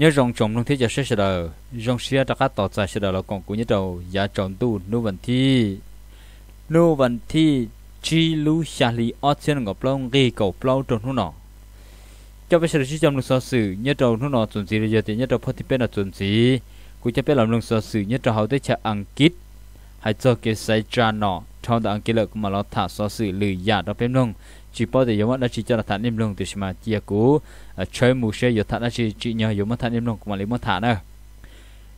นื้อรองจงลงที่จะเสียดเรองเสียตะกัดต่อใจเสียดเราของกูนี้เราอย่าจมตู้นู่วันที่นู่วันที่จีลูชาลีออเซนกับเปล่ากีกับเปล่าจนหุ่นอจะไปเสียดจมลงสอสื่อเนื้อเราหุ่นนอวนสีเรียดเนื้อเราพอที่เป็นอจนสีกูจะไปนลับลงสอสื่อเนื้อเราเอาได้ชะอังกฤษให้เจ้าเกศไซจานหนอทานต่างกิเลกมารอถาสอสื่อหรือย่าเราเป็นลง chỉ bao giờ giống mắt chỉ cho là thản niệm lặng từ mà chia cú chơi mù xe giờ thản chỉ chỉ nhờ giống mắt thản im lặng mà lấy mắt thản à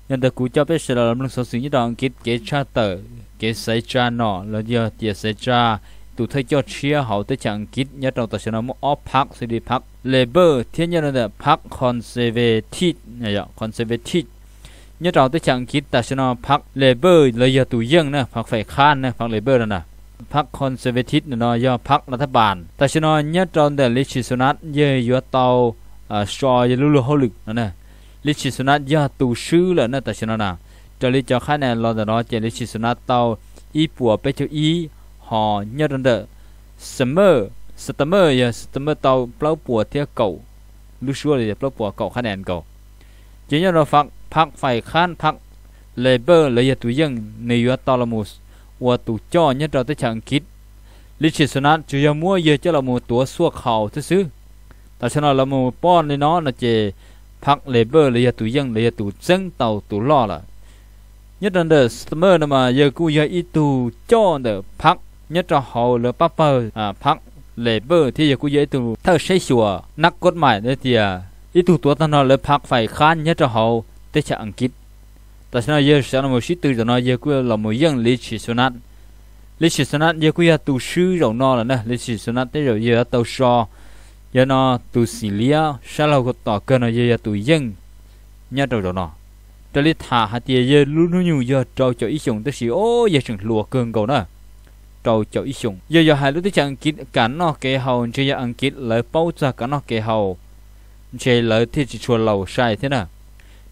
nhân từ cú cho biết sẽ là làm lăng số xứ như đoạn kết kế cha tờ kế sai cha nọ là giờ tiệt sai cha tụ thấy cho chia hậu tới chẳng kết nhất đầu tới sẽ nói một off park sẽ đi park labor thiên nhân là park conservative này ạ conservative nhất đầu tới chẳng kết ta sẽ nói park labor là giờ tụ dân nè park phải khan nè park labor nè พรรคคอนเซอร์เวทิฟนอยอพรรครัฐบาล แต่ชนอเนตรอนเดลิชิสุนัตเยยัวเตาอ่าชอยลุลุฮอลึกนั่นนะลิชิสุนัตยาตูชื่อละนะแต่ชนอนะจลิจอข้าแนนรอดนอเจลิชิสุนัตเตาอีปัวเปเจอีหอเนตรอนเดเสมอสเตเมอร์ยาสเตเมอร์ เตาเปล่าปัวเทียเก่าลุชัวเลยเปล่าปัวเก่าข้าแนนเก่าเจียนเราฟักพักไฟข้านพักเลเบอร์เลยตุยังในยัวตอลมูส tới chẳng lịch sử mua về cho là một một là là là nó tàu nhất đợt summer mà giờ cú giờ ít tù cho đợt phát nhất là hậu là paper à phát lệ bơ thì giờ cú giờ ít tù thơ xây chùa nắc cốt mãi đấy thì ít à, tù tuột nó là phát phải khan nhất là hậu tới chẳng ăn kít ta sẽ nói giờ sẽ là một sĩ tử rồi nói giờ quê là một dân lịch sử số nát lý chỉ số nát giờ quê tu sư rồi nó là nè lịch sử số nát thế rồi giờ tàu so giờ nó tu sĩ lý sẽ là một tỏ cơ nó giờ tu dân nhớ rồi rồi nó trở lịch thả hạt tiền giờ luôn luôn nhiều giờ trâu cho ý sùng tức sĩ ô giờ sùng lùa cơn cầu nè trâu cho ý sùng giờ giờ hai lúc tức chẳng kít cả nó kê hậu chơi giờ ăn kít lại bao giờ cả nó kê hậu chơi lại thì chỉ chua lầu sai thế nào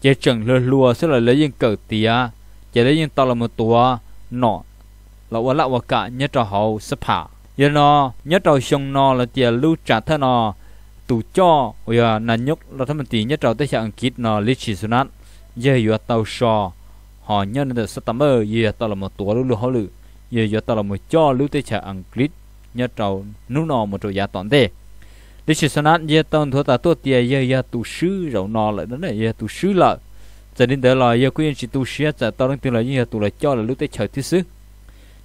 chế chẳng lừa lừa sẽ là lấy những cờ tía chế lấy những tao là một tua nọ là quá lạ quá cả nhất trò hậu sắp hạ giờ nó nhất trò xong nọ là tiền lưu trả thân nọ, tụ cho bây giờ là nhúc là thằng mình tí nhất trò tới ăn kít nọ lịch sử sunat giờ giờ tao sò họ nhân được sắp tắm ơ giờ tao là một tua lưu lừa họ lự giờ giờ tao là một cho lưu tới ăn kít nhất trò nú nọ một trò giá toàn thế đi chỉ sao nát giờ tao thua ta tua tiề giờ giờ tu sư rậu nọ lại đó này giờ tu sư lại giờ đến đó là giờ quý anh chỉ tu sư giờ tao đang tin là giờ tu là cho là lúc tới trời thứ sư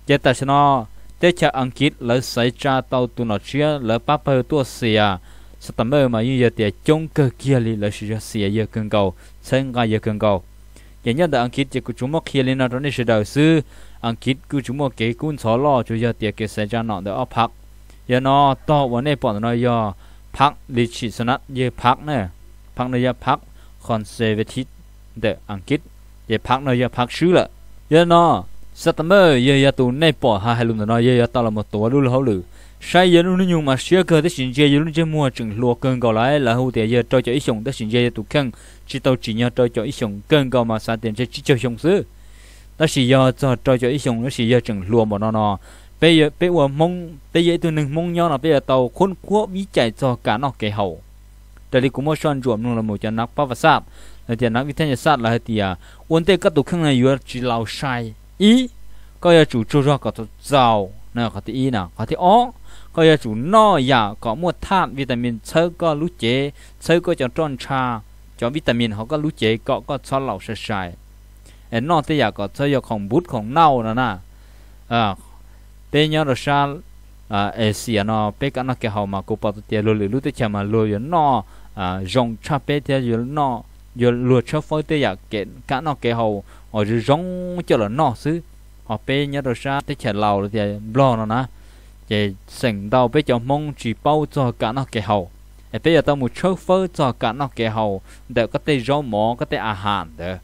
giờ ta sẽ nó tới chờ ăn kít lỡ xảy ra tao tu nọ chia lỡ bắp hơi tua xìa à, sẽ tầm mơ mà như giờ tiề chống cơ kia li lỡ sự xìa giờ cần cầu sáng ra giờ cần cầu giờ nhớ đã ăn kít giờ cứ chúng mọc kia li nó đó này sẽ đầu sư ăn kít cứ chúng mọc cái cún xó lo cho giờ tiề cái xảy ra nọ đó ấp hạc giờ nọ tao vấn này bỏ nó giờ พักดิชิสนัดเยพักเนี่ยพักนยพักคอนเซเวทิตเดอังกฤษเยพักนยพักชื่อละเยนอสตเมอร์เยยตูในปอฮาฮลุมนอเยยตาลมตัวดูลเขาหรือใช้ยนุนยุงมาเชื่อเกิดสินเจยนุนจะมัวจึงลัวเกินก่อไรแล้วหูเตียเยจอยอิสงแต่สินเจยตุขังจิตเอาจีเนาจอยอิสงเกินก่อมาสาเตียนจะจิตจอยสงซื้อแต่สิยอจอยอิสงแล้วสิยอจึงลัวบ่นอนอ bây giờ bây giờ mong bây giờ tôi nâng mong nhau là bây giờ tàu khôn quốc bí chạy cho cả nó kẻ hậu đây đi cũng một xoan ruộng nông là một chân nắp bao và sáp là tiền nắp vì thế nhà sát là thì à uốn tê các tổ khăn này vừa chỉ lao sai ý có giờ chủ cho ra có tổ giàu nè có thì ý nào có thì ó có giờ chủ no dạ có một than vitamin sơ có lú chế sơ có cho tròn trà cho vitamin họ có lú chế có có cho lao sai sai em nó tê dạ có cho giờ không bút không nâu nữa nè à E pe nhau rồi sao à asia nó pe cái nó cái hậu mà cô bảo tụi lùi lùi tụi chả mà lùi nó à rong cha pe tụi nó giờ lùi cho phơi tụi giờ cái cái nó cái hậu ở rồi rong cho là nó xứ họ pe nhau rồi sao tụi chả lầu thì lo nó nè chỉ sừng đầu pe cho mong chỉ bao cho cái nó cái hậu bây giờ tao muốn chốt phơi cho cái nó cái hậu để có thể rau mỏ có thể à hàn được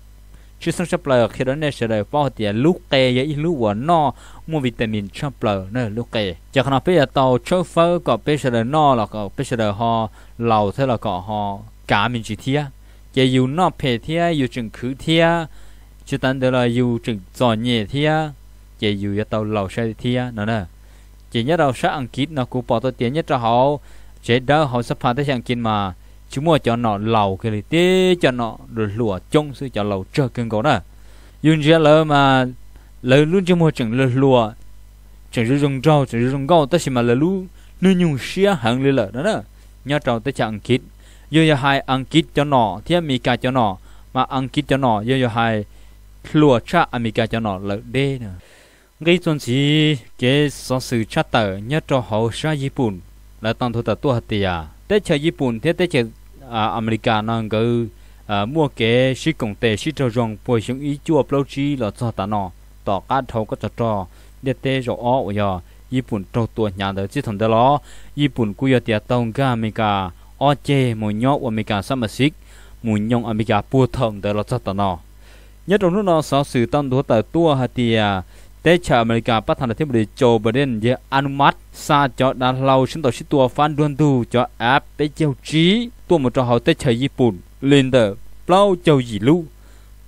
chứ sang chấp lời khi đó nên sẽ đời vào thì lúc kê với lúc của nó mua vitamin chấp lời nên lúc kê chắc nó bây giờ tàu chốt phơ có bây giờ đời nó là có bây giờ đời họ lâu thế là có họ cả mình chỉ thia chỉ yêu nó phê thia yêu chừng khứ thia chứ tận đó là yêu chừng giỏi nhẹ thia chỉ yêu cho tàu lâu sẽ thia nữa nè chỉ nhớ đầu sẽ ăn kít nó cũng bỏ tôi tiền nhất cho họ chế đỡ họ sắp phá tới ăn kít mà chúng mua cho nó lầu cái này tê cho nó được lụa trông sự cho lầu chờ kinh có đó dùng ra lỡ mà lỡ luôn chúng mua chẳng lỡ lụa chẳng sử dụng rau chẳng sử dụng gạo tất nhiên mà lỡ lú nuôi nhung xia hàng lỡ đó đó nhớ trâu tới chẳng kít giờ giờ hai ăn kít cho nó thì mì cả cho nó mà ăn kít cho nó giờ giờ hai lụa cha ăn mì America cho nó lỡ đê nữa gây tuần chỉ cái so sự chát tờ nhớ cho hậu sa Nhật Bản là toàn thuộc tờ tua hạt tiề tết chơi Nhật Bản thế tết chơi Americana ngư mua kế sĩ công tế sĩ trò rong bồi xuống ý chua lâu chi là cho ta nọ tỏ cá thâu có trò trò để tê rõ ó ở giờ ญี่ปุ่นตัวตัวหยาเดอร์ที่ทำได้ล้อญี่ปุ่นกุยเตียตองกาอเมริกาออเจมุนยออเมริกาซัมซิกมุนยองอเมริกาปูทำได้ล้อจัตตานอยัดตรงนู้นนอสอสื่อตั้งตัวแต่ตัวฮาเตียเตชะอเมริกาประธานาธิบดีโจไบเดนเยอนุมัติซาจอดานเราชินต่อชิตัวฟันดวนดูจอแอปเตเจียวจีตัวมุจอเขาเตชะญี่ปุ่นลินเดอร์เปล่าเจียวหยีลู่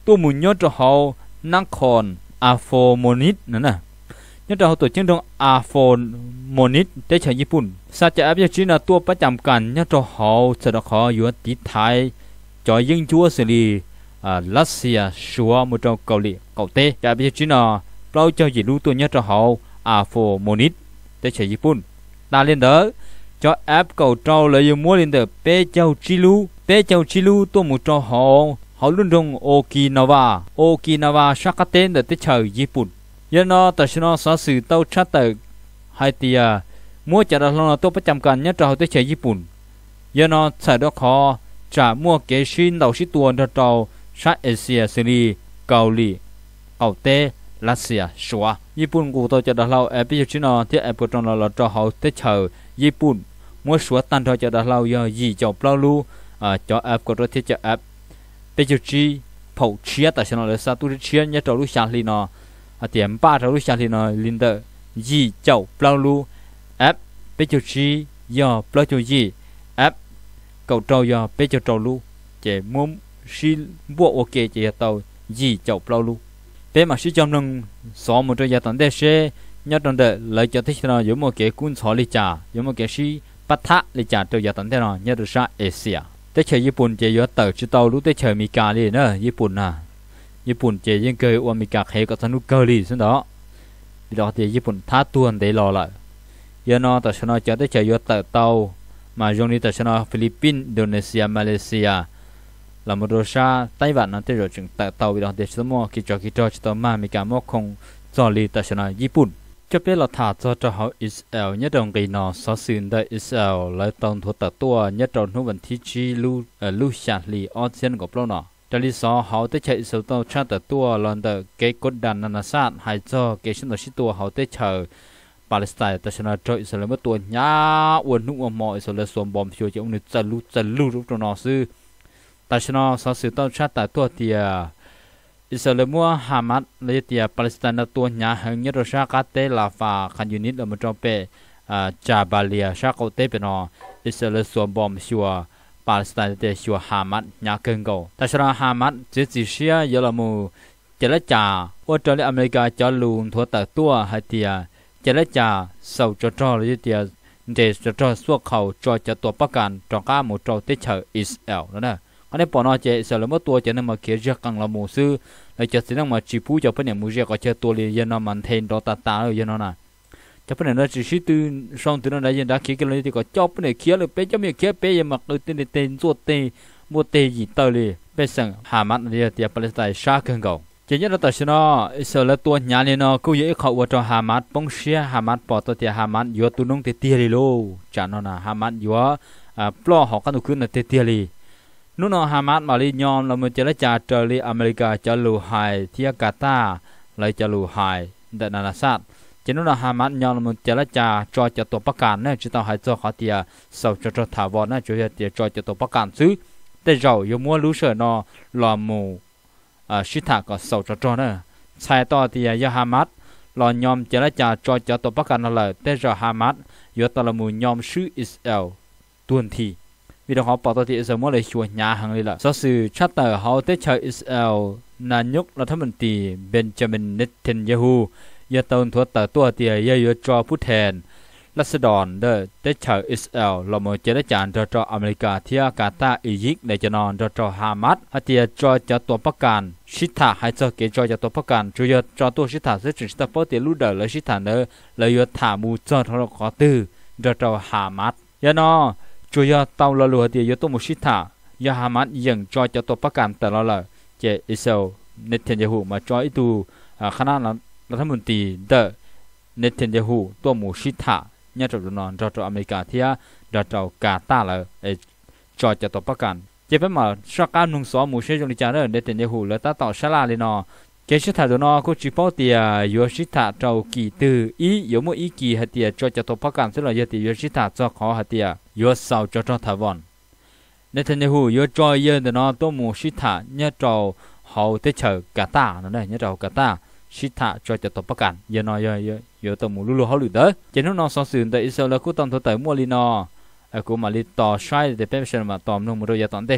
ตัวมุญยอจอเขานักคอนอาโฟโมนิตนั่นน่ะยอจอเขาตัวเชียงดงอาโฟโมนิตเตชะญี่ปุ่นซาจอแอปเจียวจีนะตัวประจำกันยอจอเขาจะดอกขออยู่ที่ไทยจอยิ่งชัวสิรีอ่ารัสเซียชัวมุจอเกาหลีเกาเตจะไปจีนะ lâu cho dì lưu tôi nhất cho hậu à phô mô nít để chạy dì bún ta lên đó cho áp cầu trâu lợi dụng mua lên tờ bê châu chi lưu bê châu chi lưu tôi một cho hậu họ luôn rong Okinawa Okinawa Shakaten để tới chờ dì bún giờ nó tại sao nó xóa sự tàu chát tờ hai tia mua trả đặt lòng tôi bắt chăm cần nhất cho hậu tới chạy dì bún giờ nó xảy đó khó trả mua kế xin đầu sĩ tuần cho trâu sát Asia Syria Cầu Lì Cầu Tê รัสเซียชัวญี่ปุ่นกูตัวจะดาเราแอปพิชิโนที่แอปกตรงเราจะเขาเตเชอญี่ปุ่นมัวชัวตันทอจะดาเราเยอะยี่จอบเล่าลู่อ่าจอแอปกตัวที่จะแอปพิชิจีเผาเชียแต่ฉันเราซาตุเชียเนี่ยจะรู้ชาลีนอเตียมป้าจะรู้ชาลีนอลินเดอร์ยี่จอบเล่าลู่แอปพิชิจีเยอะเปล่าจูยี่แอปเก่าจอยอพิชิจอลู่เจมุมชิบวกโอเคเจเตายี่จอบเล่าลู่ bé mà sĩ trong nông xó một trò gia tận đế xe nhớ trong đợi lấy cho thích nào, giống một cái cuốn xó lịch trà giống một cái sĩ bắt thác lịch trà trò gia tận đế nó nhớ được sa Asia tới chơi Nhật Bản chơi gió tờ chứ tàu lúc tới chơi Mỹ cả đi nữa Nhật Bản à Nhật Bản chơi những cái ở Mỹ cả hay có thằng nước cơ đi xuống đó đi đó thì Nhật Bản thả tuần để lo lại giờ nó tại sao nó chơi tới chơi gió tờ tàu mà dùng đi tại sao nó Philippines Indonesia Malaysia ลำรูชาไต้หวันนั้นที่เราจึงแต่ต่อวิดองเดสมอกิจกิจจิตมามีการมอคงจอลีแต่ชนะญี่ปุ่นจะเป็นหลักฐานจะจะเขาอิสเอลเนื้อตรงกีนอสซื่นได้อิสเอลและตอนทุตตัวเนื้อตรงทุกวันที่จีลูเอลูชาลีออเซนกับลรเนอะจากน้สอเขาได้ใช้สูตรชาติตัวลอนเดเกกดดันนานาชาติให้จเกชันตัวชิตัวเขาเต้ใช้ปาเลสไตน์แต่ชนะโจอิสราเอลตัวยาอวนหุ่มอมอิสราเอลสวมบอมโชว์จะอุนิจัะลุจัะลุรุกตรนอซือตชนอสสืต้องชาติตัวเตีย อิสราเอลมัวฮามัดเลยเตียปาเลสไตน์ตัวหนาหงยรชากาเตลาฟาคันยูนิตเอมจอมเปจาบาเลียชาโกเตเปนอ อิสราเอลสวมบอมชัว ปาเลสไตน์เตชัวฮามัดหนาเกงโกตชนอฮามัดเจจิเชียเยลมู เจรจาออตเตรลอเมริกาจอลูน ทัวตตัวฮาเตีย เจรจาเสาจอจอเลยเตียเดจจอสวกเขาจอจะตัวประกันจอก้ามูจอเตเชออิสเอลนั่นแะอันนี้ปอนอเจสลมตัวเจนั่นมาเขียนกังละมูซื้อเลยจะสิ่งมาจีพูจะเป็นอย่างมูเจก็เจอตัวเรียนนมันเทนดอตาตาเลยยันน่ะจะเป็นอย่างนั้นจีชิตื่นสองตื่นอะไรยันดักเขียนกันเลยที่ก็จบเป็นเขียนเลยเป็นจะมีเขียนเป็นยังมาเออตื่นเต้นจวดเต้มัวเตยเตอเลยเป็นสังหามันเรียเตียปเลสไตชาเกินเก่าเจนยันตัดสินอสลตัวญาเนนอกูยังเขาวัวจอหามันปงเชียหามันปอตัวเตียหามันยัวตุนงเตียเลยโลจานน่ะหามันยัวปลอหอกันอุคืนเตียเลยนุนอฮามาดมาลียอมเราเมื่อเจรจาเจริอเมริกาจะลูไฮเทียกาตาเลยจะลูไฮเดนานาซาดจนุนอฮามาดยอมเราเมื่อเจรจาจอจะตัวประกันเนี่ยจะต้องให้เจ้าขอเตียสาวจะจะถาวรเนี่ยจะเตียจอจะตัวประกันซื้อแต่เราอยู่มัวรู้เสนอลอมูอ่าชิตาก็สาวจะจอเนี่ยชายต่อเตียยาฮามาดลอนยอมเจรจาจอจะตัวประกันนั่นแหละแต่เราฮามาดอยู่ตะละมูยอมชื่ออิสเอลตุนทีี ì đó ป ọ ต ả o สม o ล h ì ว i ờ mỗi l ạ ล chùa nhà hàng đi là do าต chát tờ họ า ớ i chờ Israel là nhúc là t h เทนยาฮูยาต e n j a ต i n n e t ยยย a h u giờ ท a o t รัศดรเดอเตชอิสราเอลลมเจรจาจอจออเมริกาเทียกาตาอียิปต์ในจนอนดจอฮามัสอาเตียจอจะตัวประกันชิตาไฮจอเกจอจะตัวประกันจุยจอตัวชิตาเสจึงิตาปอเตีลูเดอและชิตาเนอเลยยถามูจอทรขอตื้อดจอฮามัสยานอจุยาเต่าละลัวเดียวตัวมุชิตายาฮามัดยังจอยจะตัวประกันแต่ละละเจอิโซเนทเทนเยาหู มาจอยตูคณะรัฐมนตรีเดอเนทเทนเยาหูตัวมุชิตาเนี่ยจบดูนอนจอดอเมริกาเทียจอดจะกาตาละเอจอยจะตัวประกันเจ็บมาสักการหนึ่งสองมูเชจงดิจาร์เนทเดนเยหูและตาต่อชลาเลีนอ cái sự thà đó nó có chỉ bảo thì à yếu sự thà trâu kỳ từ ý yếu mỗi ý kỳ hạt thì cho cho tổ phát cảm tức là yếu thì yếu sự thà cho khó hạt thì à yếu sau cho cho thà vòn nên thế này hù yếu cho yếu thì nó tổ muốn sự thà nhớ trâu hậu tới chờ cả ta nó đây nhớ trâu cả ta sự thà cho cho tổ phát cảm giờ nói giờ giờ giờ tôi muốn lulu lù hậu lử đó cho nên nó so sánh tại là cũng tâm thôi tại mua li nó à cũng mà li tò sai để phép bên mà tòm nông một đôi giờ tòm thế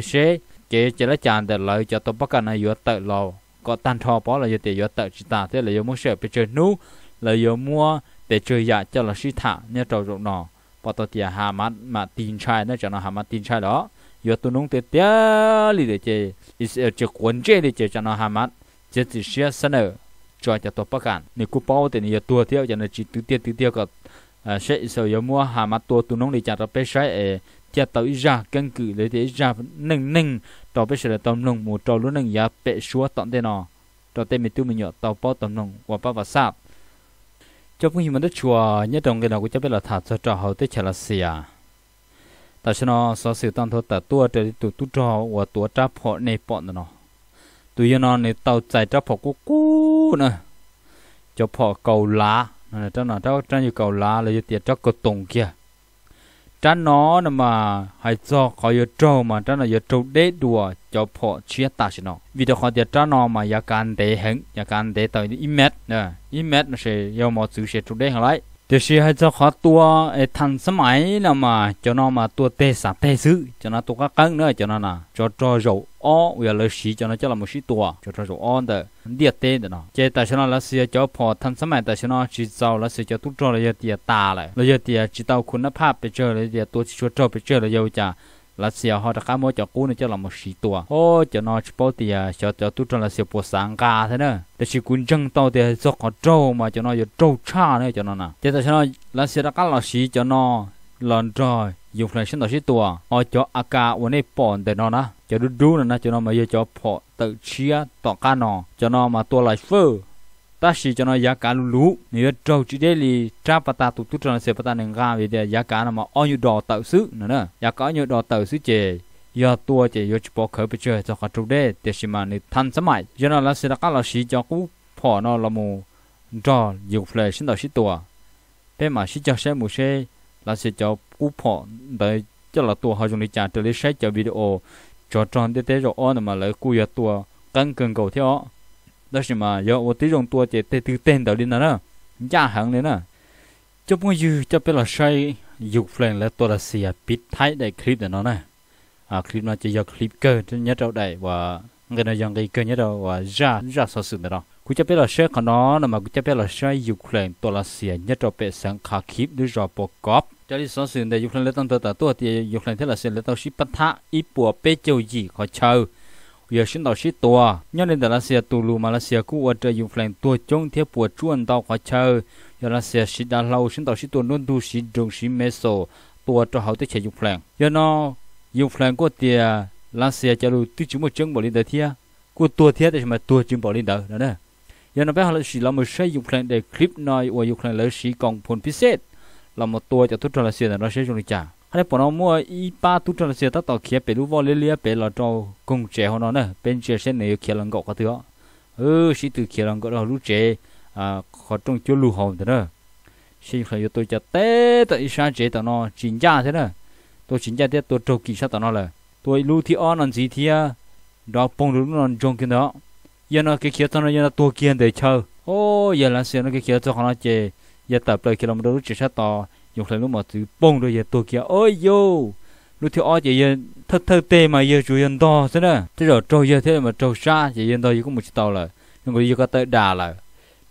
chế chế là chàng để lợi cho tổ phát cảm này yếu tự lo có tan thọ bỏ là giờ để giờ tự chỉ ta thế là giờ mua sửa bây giờ nu là giờ mua để chơi giả cho là suy thả như trâu rộng nọ bỏ tôi thì hà mát mà tin trai nữa cho nó hà mát tin trai đó giờ tôi nông tết tết lì để chơi is chơi quấn chơi để chơi cho nó hà mát chết chỉ xia sân ở cho cho tôi bắc cạn nếu cú bao thì giờ tua theo cho nó chỉ tứ tiết tứ tiết cả sẽ sau giờ mua hà mát tua tôi nông để trả nó bé sai chết tới ra căn cứ để để ra nâng nâng tàu bây giờ là tôm lùng một trâu luôn nâng giá bệ xúa tận thế nó trâu tên mình tiêu mình nhọ tàu bao tôm lùng và bao và sạp cho phun mình đất chùa nhất trong cái nào cũng cho biết là thả cho trò hậu tới chả là xìa ta cho nó so sự tăng thôi ta tua trở đi tụ tụ trò và tua tráp họ này bọn nó tụi yên nó này tàu chạy tráp họ cú cú nè cho họ cầu lá nè cho nó cho cho như cầu lá là như tiệt cho cột tùng kia จันนนมาให้จอขอยจอมาจันนอยจอเดดัวจะพอเชียตาชนอวิดขอจะจันนมาอยาการเดหงอยาการเดต่ออิเมเนะอิเมดนะเชยอมอสูเชจุดเดหงไร thì sẽ hay cho khó tua thành sớm ấy là mà cho nó mà tua tê sả tê sứ cho nó tua các cân nữa cho nó là cho cho dầu o về lời sĩ cho nó cho là một sĩ tua cho cho dầu o đó địa tê đó nó chế tại sao nó là sẽ cho phò thành sớm ấy tại sao nó chỉ giàu là sẽ cho tu cho là giờ ta lại là giờ chỉ tao khốn nó phá bây giờ là giờ chỉ cho bây giờ là giờ chả ลัสเซียฮอตคกโมจากู้เนี่ยจะลำมาสีตัว โอ้จะนอนชิปเตียจะจะตุ้ดรัสเซียปวดสังกาเท่านั้นแต่ชิคุนจังโตเตียจะขอโจมาจะนอนอยู่โจชาเนี่ยจะนอนนะแต่แต่ฉันรัสเซียตะกัาลัสีจะนอนหลอนจอยอยู่เลฉันต่อชีตัวอ๋อจะอากาศวันนี้ปอนแต่นอนนะจะดูดูนะนะจะนอนมาเยอะจะพอตะเชียต่อการนอนจะนอนมาตัวไาลเฟอร์ ta chỉ cho nó giá cả lũ lũ nếu trâu chỉ để li tra bát ta tụt tụt cho nó sẽ bát ta nên ra về để giá cả nó mà ao nhiêu đỏ tẩu sứ nữa nè giá cả nhiêu đỏ tẩu sứ chè giờ tua chè giờ chỉ bỏ khởi bây giờ cho cả trâu đây để xí mà nên thanh sớm mai cho nó là sẽ đặt là xí cho cú phò nó là mù cho nhiều phơi xin đầu xí tua bên mà xí cho xe mù xe là sẽ cho cú phò để cho là tua họ dùng để trả để lấy xe cho video cho tròn để thế cho on mà lấy cú giờ tua căng cường cầu theo đó là mà tôi dùng tua chỉ từ tên đầu đi nữa giá dạ, hàng đấy nữa cho bông dư cho biết là say dục lên là à, tôi thái để clip để nó này clip nó chỉ do clip cơ nhất đâu đây và người nào dùng cái nhất đâu và ra ra sau sự đó cú chấp biết là là mà cú nhất cho bé sang khá khiếp đưa ra bộ cọp cho đi để Ukraine lấy tăng tờ tờ tôi thì Ukraine thế là sẽ lấy tàu ship bắt ít bùa bé châu gì khó chơi giờ xin tàu sĩ tua nhân nên là xe tù lù mà là ở trên dùng phèn tua chống thiết bùa chuồn tàu khóa chờ giờ là xe sĩ đã lâu xin tàu sĩ tua luôn tu sĩ đường sĩ mê sổ cho hậu tới chạy dùng phèn giờ nó dùng phèn của tia là xe chạy lù tư một chân bỏ lên đời thia của tua thia thì mà tua chân bỏ lên đời đó nè giờ nó bé họ là sĩ là một xe dùng phèn để clip nói và dùng phèn lấy sĩ còn phun พิเศษ là một tua cho tốt cho là xe là nó sẽ dùng đi trả hay bọn nó mua y ba tu trần xe tao kia bể lu vào lê lê bể là cho công trẻ họ nó nè bên trẻ xe này kia lần gọ có thứ ừ chỉ từ kia lần gọ là lũ trẻ à họ trong chỗ lu hồn thế nè xin phải yo tôi cho té tại sao trẻ tao nó chính gia thế nè tôi chính gia thế tôi trâu kỳ sát tao nó là tôi lu thì on làm gì thì đó bông lu nó trong kia đó giờ nó cái kia tao nó giờ nó tôi kia để chờ ô giờ là xe nó cái kia tao nó chơi giờ tập lại kia làm đâu lũ trẻ sát tao lúc mà giờ kia, ôi yo lúc thì ở giờ thật thật tê mà giờ chủ nhân to thế nè thế rồi trâu giờ thế mà trâu xa vậy nhân to giờ cũng một chút tàu là nhưng mà giờ có tới đà là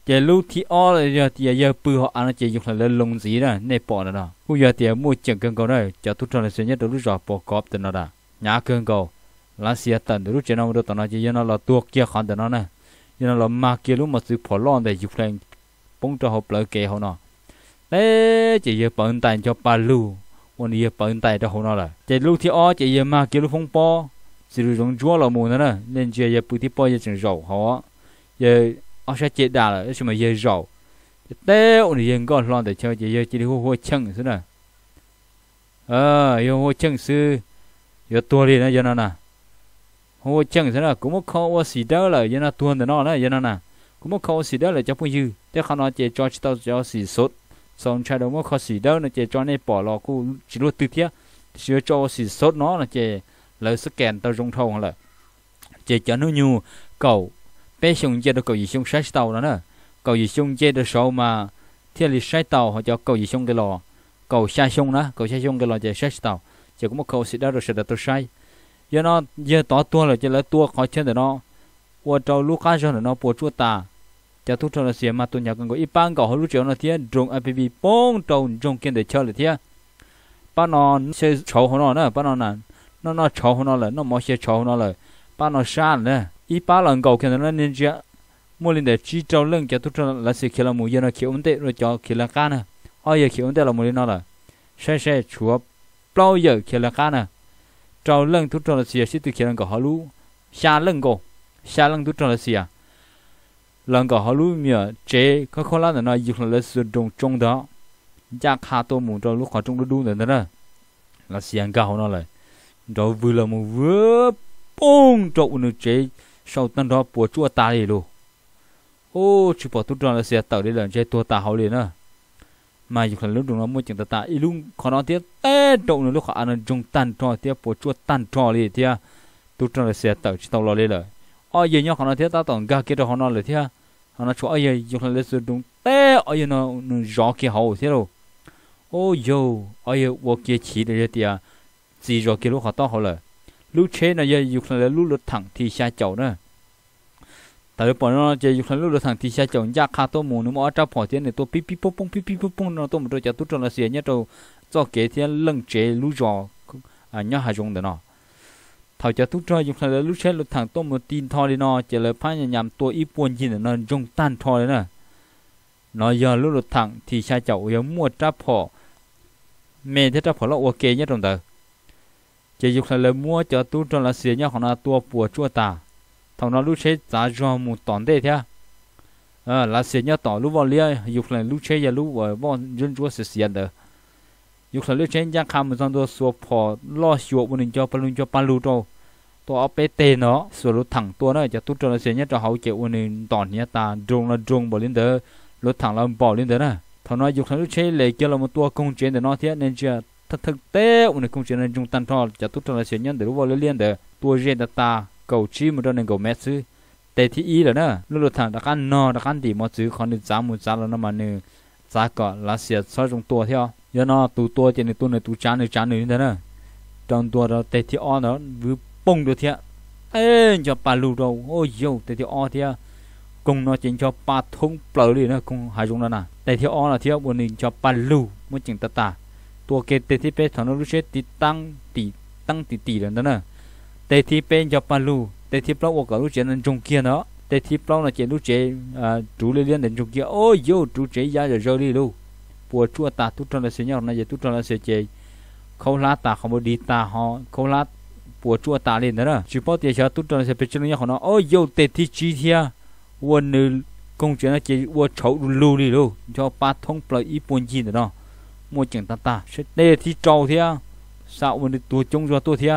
giờ lúc thì ở giờ thì giờ bự họ ăn chỉ dùng lên lồng gì nè nè bỏ nó đó cũng giờ thì mua chừng cơn cầu này cho tôi cho là sẽ nhất được lúc rồi bỏ cọp từ nó đó nhà cơn cầu là xe tận được lúc trên nó được tao nói chỉ nó là tuột kia khăn từ nó nè giờ nó là ma kia lúc mà sự phỏ lon để dùng lên bông cho họ lỡ kề họ nó chị chỉ giờ bận tay cho ba lu ôn giờ bận tay cho hồ nó là chị lu thì ó chị giờ mà kiểu lu phong po chỉ lu giống chúa là mù nữa nè nên chỉ giờ bự thì po giờ chừng giàu, họ giờ ó sẽ chết đà là chứ mà giờ giàu, thế ôn giờ có lo để cho chỉ giờ chỉ đi hô hô chăng thế nào? À, hô hô chăng sư giờ tua đi nè giờ nào nè hô chăng thế nào? cũng một khâu xì đó là giờ nó tua nó nè giờ nào nè cũng một khâu xì đó là cho phụ dư thế khả nó chỉ cho chỉ tao cho xì sốt xong cha đồng khó xì đâu là chạy cho nên bỏ lò cu chỉ luôn tư thiết chưa cho xì sốt nó là chạy lấy sức kèn tao rung thâu là chị cho nó nhu cầu bé xong chạy được cầu gì xong sai tàu đó nè cầu gì xong chạy được sâu mà thiết lý sai tàu họ cho cầu gì xong cái lò cầu sai xong đó cầu sai xong cái lò chạy sai tàu chỉ có một cầu xì đâu rồi sẽ được tôi sai giờ nó giờ tỏ tua là chị lấy tua khỏi chân để nó qua trâu lúc cá cho nó bỏ chua ta cho thu cho nó xem mà tôi nhắc con có ít ban cầu hỗ trợ nó thế dùng app bông trồng dùng kiến để chơi là thế ba nó sẽ chầu hồ nó nữa ba nó là nó nó chầu hồ nó là nó mới sẽ chầu hồ nó là ba nó sàn nữa ít ba lần cầu kiến nó nên chưa mua lên để chỉ trâu lưng cho thu cho là sẽ khi là mua yên nó khi ổn tệ rồi cho khi là cá nè ai giờ khi ổn tệ là mua lên nó là sẽ sẽ chúa bao giờ khi là cá nè trâu lưng thu cho là sẽ sẽ từ khi là cầu hỗ lũ xa lưng cầu xa lưng thu cho là sẽ lần cả họ lúc miệng chế có khó lắm là nó dùng là sử dụng trong đó giá khá tô mù cho lúc họ trong đó đúng rồi đó là xiên cao nó lại rồi vừa là một vừa bông trộn nó chế sau tân đó bùa chua ta đi luôn ô chỉ bỏ tút ra là xe tàu đi lần chế tua ta hậu liền à mà dùng là lúc đúng nó mua chừng ta ta ý lúc khó nói tiếp ê trộn nó lúc họ ăn nó dùng tan trò tiếp bùa chua tan trò liền tiếp tút ra là xe tàu chỉ tàu lo lên rồi ai ờ, giờ nhau họ nói thế ta toàn gà kia rồi họ nói là thế họ nói chỗ ai giờ dùng là lấy sự té ai giờ nó nó rõ kia hậu thế đâu ô yo ai giờ vô kia chỉ để thế tiệt chỉ rõ kia lúc họ to họ lời lúc chế này giờ dùng là lúc lúc thẳng thì xa chậu nữa tại bọn nó chơi dùng lúc lúc thẳng thì xa chậu giá khá to mù nó mở ra bỏ thế này to pi pi pong pong pi pi pong nó to một đôi chả tôi cho nó xịn nhất rồi cho kế thế lần chế lúc rõ à nhớ hai dùng để nó ท่าจะทุกทอยจุดเลยลูกเชลุดถังต้มตีนทอเลยนอจะเลยพายายำตัวอีปวนยินนอจงตันทอเลยนะนอยอลุลุดถังที่ชายเจ้าอย่ามัวจับพอเมทจับพอแล้วโอเคเนี่ยตรงเตอจะยุคดเลยมัวจะทุกทอยละเสียเนี่ยของนาตัวปวดชั่วตาท่านอลุกเชลจ่าจอมมือตอนเด็ดเถอะเออละเสียเนี่ยต่อลุกบอลเลี้ยยุดเลยลุกเชลอย่าลูกบอลยืนชั่วเสียเสียเตอ有可能全家看不上多说跑老学不能叫不能叫半路走，多阿被逮呢，说路躺多呢，就都着了些年着好久，我能当年打中了中不灵得，路躺了保灵得呢。他那有可能全来叫了么多工钱的那天，人家他他带我们工钱人中单套，就都着了些年的，我了练的多热的打狗吃么着能够买吃。แต่ที่อีแล้วเนอะลูกทางตะกันนอตะกันดีมอซื้อคอนดิจามูจาแล้วนั่นมันเนื้อจาก็ละเสียซอยตรงตัวเที่ยว giờ nó tụ tua trên này tụ này tụ chán này chán này như thế nè trong tua đó tê thi o đó vừa bông được thiệt ê cho bà lù đâu ôi dâu tê thi o thiệt cùng nó chính cho ba thông bờ đi nữa cùng hai chúng nó nè tê thi o là thiệt buồn mình cho bà lù mới chỉnh tất tả tua kê tê thi bé thằng nó lúc chết thì tăng tỷ tăng tỷ tỷ rồi đó nè tê thi bé cho bà lù tê thì bao cả lúc chết nó trong kia nó tê thì bao là chuyện lúc chết chú à, lê liên đến trong kia ôi dâu chú chết ra giờ rơi đi luôn ปัวชั่วตาทุตรนเสียยอนะเยทุตรนเสียเจเขาลาตาเขาบดีตาหอเขาลาปัวชั่วตาเลยนะนะชิปอเตียชาทุตรนเสียเป็นชนยอนะโอ้ยเตที่จีเทียวันนึงกงเจนะเจวัวเฉาลูลีโลจอปาทงปล่อยอีปวนจีนะเนาะมัวจังตาตาเสเตที่เจ้าเทียสาววันตัวจงรัวตัวเทีย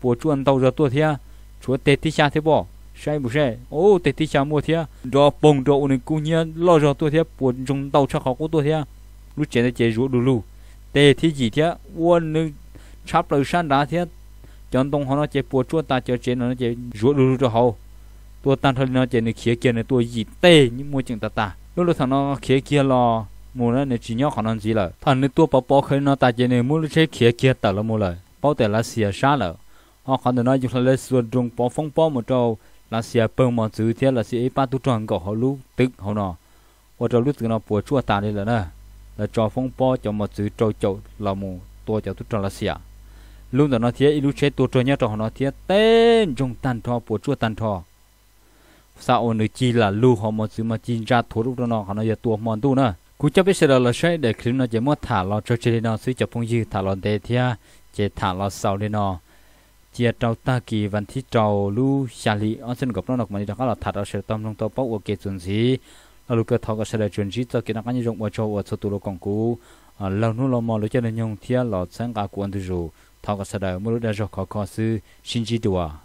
ปัวชั่วอันเตารัวตัวเทียชัวเตที่ชาเทบอก晒不晒？哦，得底下摩天，着蹦着我那姑娘老着多天，不中到吃好过多天。lúc trên chế rủ đủ lù tê thì gì thế quân nữ chắp lời san đá thế chọn tông họ nó chế bùa chua ta cho chế nó chế ruột đủ lù cho họ tua tan thôi nó chế nó khía kia này tua gì tê những mua chừng ta ta lúc lúc thằng nó khía kia lo mua nó này chỉ nhóc họ nó gì là thằng nó tua bỏ bỏ khơi nó ta chế này mua lúc chế khía kia tờ là mua lời bao tờ là xìa xa là họ còn nói chúng là lấy xuân trung bỏ phong bỏ một trâu là xìa bơm một chữ thế là xìa ba tu tròn của họ lúc tức họ nó ở trâu lúc từ nó bùa chua ta đây là nè là cho phong po cho một chữ trâu chậu là mù tua cho tụt trò là xỉa luôn là nó thiết ilu chế tua trò nhá trò nó thiết tên trong tan thọ của chua tan thọ sao ôn chi là lưu họ một chữ mà chín ra thổ lúc đó nó họ nó giờ tua mòn tu nữa cú chấp biết sẽ là sẽ để khi nó chỉ mất thả lo cho chơi nó suy cho phong dư thả lo để thia chế thả lo sau đi nó chia trâu ta kỳ văn thi trâu lưu xa lì ông xin gặp nó nọc mà đi đó là thả lo sẽ tâm trong tàu bóc ở kia chuẩn gì lúc cái thao cái sẽ chuyển chỉ cho cái năng cái dụng cho vào cho tụi nó còn cũ lâu nu lâu mò lúc cho nên nhung thia lọt sáng cả cuốn từ rồi thao cái sẽ mua được cho khó khó sư xin chỉ đùa